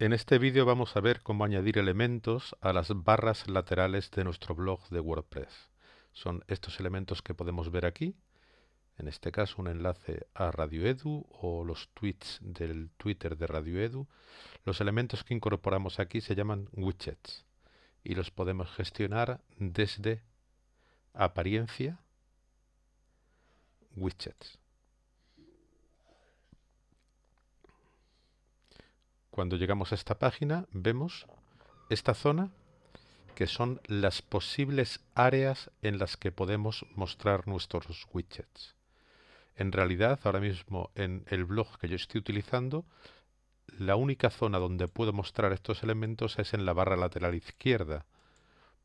En este vídeo vamos a ver cómo añadir elementos a las barras laterales de nuestro blog de WordPress. Son estos elementos que podemos ver aquí, en este caso un enlace a Radio Edu o los tweets del Twitter de Radio Edu. Los elementos que incorporamos aquí se llaman widgets y los podemos gestionar desde apariencia, widgets. cuando llegamos a esta página vemos esta zona que son las posibles áreas en las que podemos mostrar nuestros widgets. En realidad, ahora mismo en el blog que yo estoy utilizando, la única zona donde puedo mostrar estos elementos es en la barra lateral izquierda,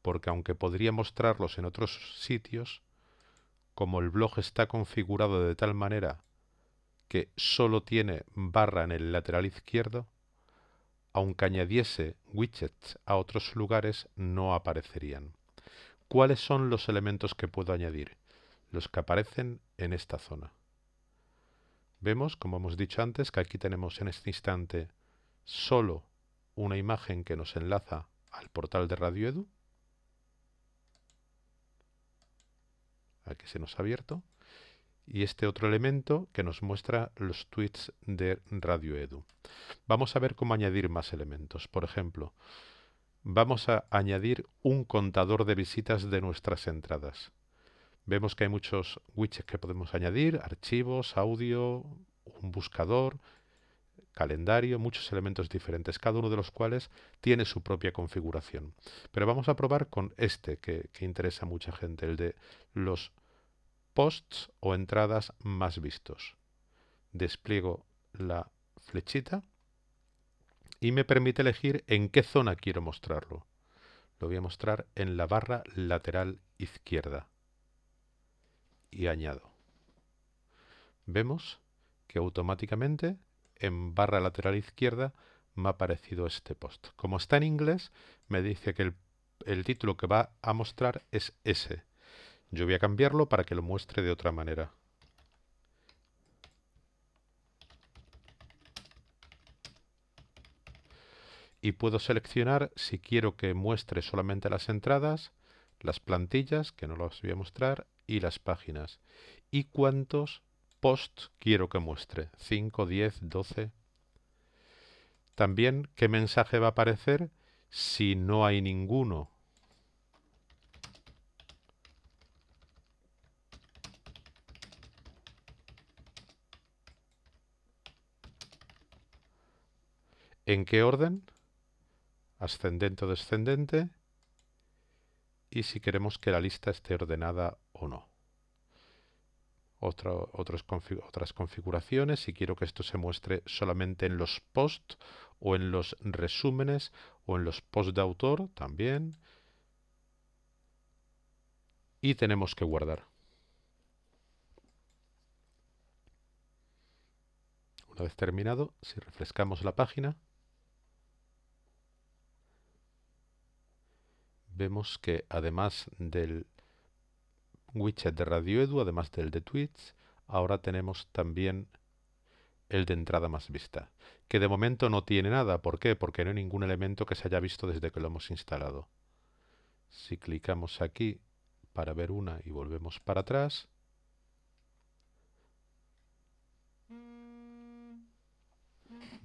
porque aunque podría mostrarlos en otros sitios, como el blog está configurado de tal manera que solo tiene barra en el lateral izquierdo, aunque añadiese widgets a otros lugares, no aparecerían. ¿Cuáles son los elementos que puedo añadir? Los que aparecen en esta zona. Vemos, como hemos dicho antes, que aquí tenemos en este instante solo una imagen que nos enlaza al portal de RadioEdu. Aquí se nos ha abierto y este otro elemento que nos muestra los tweets de Radio Edu. Vamos a ver cómo añadir más elementos. Por ejemplo, vamos a añadir un contador de visitas de nuestras entradas. Vemos que hay muchos widgets que podemos añadir, archivos, audio, un buscador, calendario, muchos elementos diferentes, cada uno de los cuales tiene su propia configuración. Pero vamos a probar con este que, que interesa a mucha gente, el de los posts o entradas más vistos. Despliego la flechita y me permite elegir en qué zona quiero mostrarlo. Lo voy a mostrar en la barra lateral izquierda. Y añado. Vemos que automáticamente en barra lateral izquierda me ha aparecido este post. Como está en inglés, me dice que el, título que va a mostrar es ese yo voy a cambiarlo para que lo muestre de otra manera. Y puedo seleccionar si quiero que muestre solamente las entradas, las plantillas, que no las voy a mostrar, y las páginas. Y cuántos posts quiero que muestre. 5, 10, 12. También qué mensaje va a aparecer si no hay ninguno ¿En qué orden? Ascendente o descendente. Y si queremos que la lista esté ordenada o no. otras configuraciones, si quiero que esto se muestre solamente en los posts o en los resúmenes o en los posts de autor también. Y tenemos que guardar. Una vez terminado, si refrescamos la página, vemos que además del widget de Radio Edu además del de Twitch, ahora tenemos también el de entrada más vista, que de momento no tiene nada. ¿Por qué? Porque no hay ningún elemento que se haya visto desde que lo hemos instalado. Si clicamos aquí para ver una y volvemos para atrás,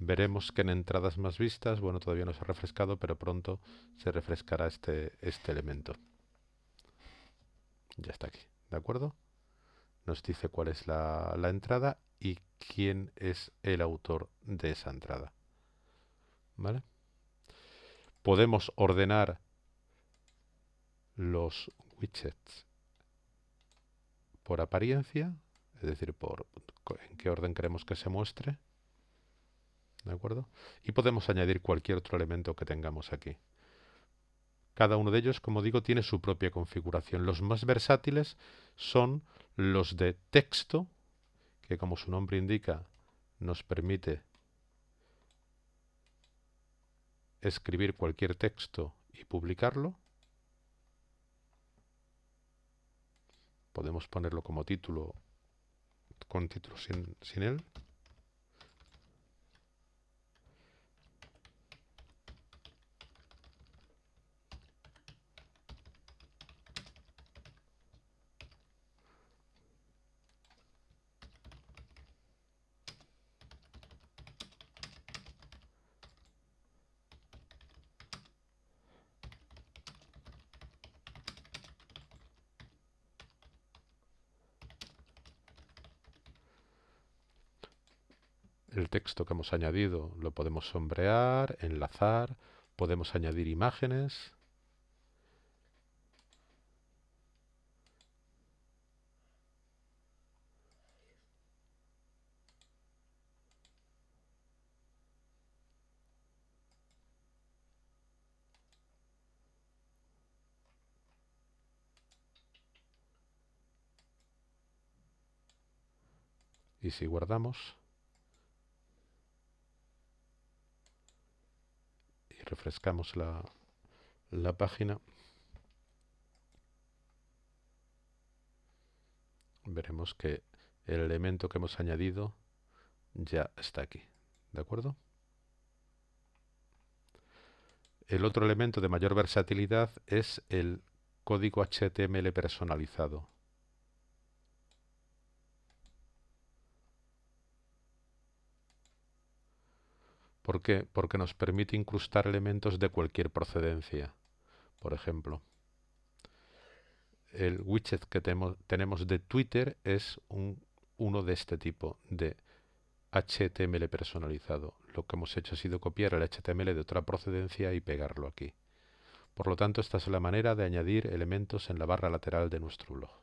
Veremos que en entradas más vistas, bueno, todavía no se ha refrescado, pero pronto se refrescará este, este elemento. Ya está aquí, ¿de acuerdo? Nos dice cuál es la, entrada y quién es el autor de esa entrada. ¿Vale? Podemos ordenar los widgets por apariencia, es decir, por en qué orden queremos que se muestre. ¿De acuerdo? Y podemos añadir cualquier otro elemento que tengamos aquí. Cada uno de ellos, como digo, tiene su propia configuración. Los más versátiles son los de texto, que como su nombre indica, nos permite escribir cualquier texto y publicarlo. Podemos ponerlo como título, con título sin, sin él. el texto que hemos añadido lo podemos sombrear, enlazar, podemos añadir imágenes. Y si guardamos, refrescamos la, la página, veremos que el elemento que hemos añadido ya está aquí. ¿De acuerdo? El otro elemento de mayor versatilidad es el código HTML personalizado. ¿Por qué? Porque nos permite incrustar elementos de cualquier procedencia. Por ejemplo, el widget que tenemos de Twitter es uno de este tipo, de HTML personalizado. Lo que hemos hecho ha sido copiar el HTML de otra procedencia y pegarlo aquí. Por lo tanto, esta es la manera de añadir elementos en la barra lateral de nuestro blog.